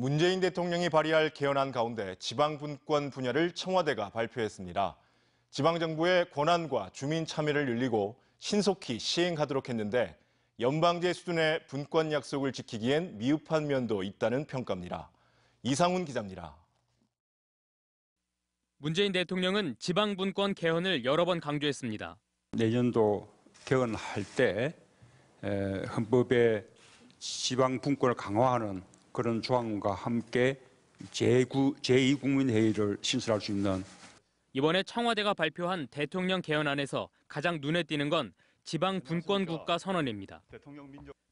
문재인 대통령이 발의할 개헌안 가운데 지방분권 분야를 청와대가 발표했습니다. 지방정부의 권한과 주민 참여를 늘리고 신속히 시행하도록 했는데 연방제 수준의 분권 약속을 지키기엔 미흡한 면도 있다는 평가입니다. 이상훈 기자입니다. 문재인 대통령은 지방분권 개헌을 여러 번 강조했습니다. 내년도 개헌할 때 헌법에 지방분권을 강화하는 그런 조항과 함께 제9, 제2국민회의를 신설할 수 있는 이번에 청와대가 발표한 대통령 개헌안에서 가장 눈에 띄는 건 지방 분권 국가 선언입니다.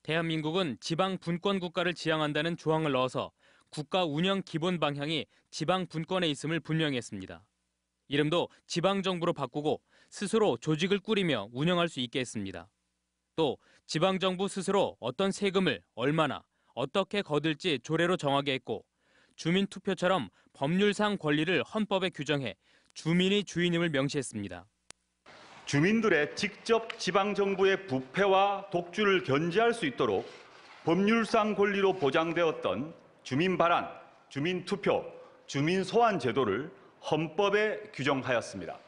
대한민국은 지방 분권 국가를 지향한다는 조항을 넣어서 국가 운영 기본 방향이 지방 분권에 있음을 분명히 했습니다. 이름도 지방 정부로 바꾸고 스스로 조직을 꾸리며 운영할 수 있게 했습니다. 또 지방 정부 스스로 어떤 세금을 얼마나 어떻게 거둘지 조례로 정하게 했고 주민투표처럼 법률상 권리를 헌법에 규정해 주민이 주인임을 명시했습니다. 주민들의 직접 지방정부의 부패와 독주를 견제할 수 있도록 법률상 권리로 보장되었던 주민 발안, 주민 투표, 주민 소환 제도를 헌법에 규정하였습니다.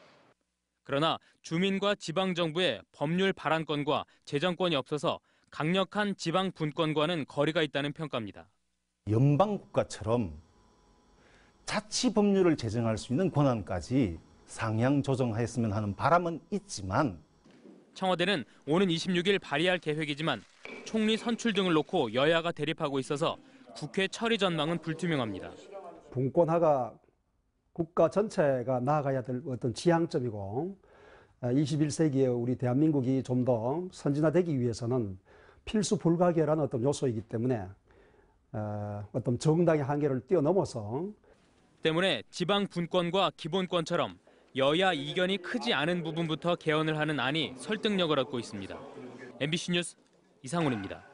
그러나 주민과 지방정부의 법률 발안권과 재정권이 없어서 강력한 지방 분권과는 거리가 있다는 평가입니다. 연방 국가처럼 자치 법률을 제정할 수 있는 권한까지 상향 조정하였으면 하는 바람은 있지만 청와대는 오는 26일 발의할 계획이지만 총리 선출 등을 놓고 여야가 대립하고 있어서 국회 처리 전망은 불투명합니다. 분권화가 국가 전체가 나아가야 될 어떤 지향점이고 21세기에 우리 대한민국이 좀 더 선진화되기 위해서는 필수 불가결한 어떤 요소이기 때문에 어, 어떤 정당의 한계를 뛰어넘어서 때문에 지방 분권과 기본권처럼 여야 이견이 크지 않은 부분부터 개헌을 하는 안이 설득력을 얻고 있습니다. MBC 뉴스 이상훈입니다.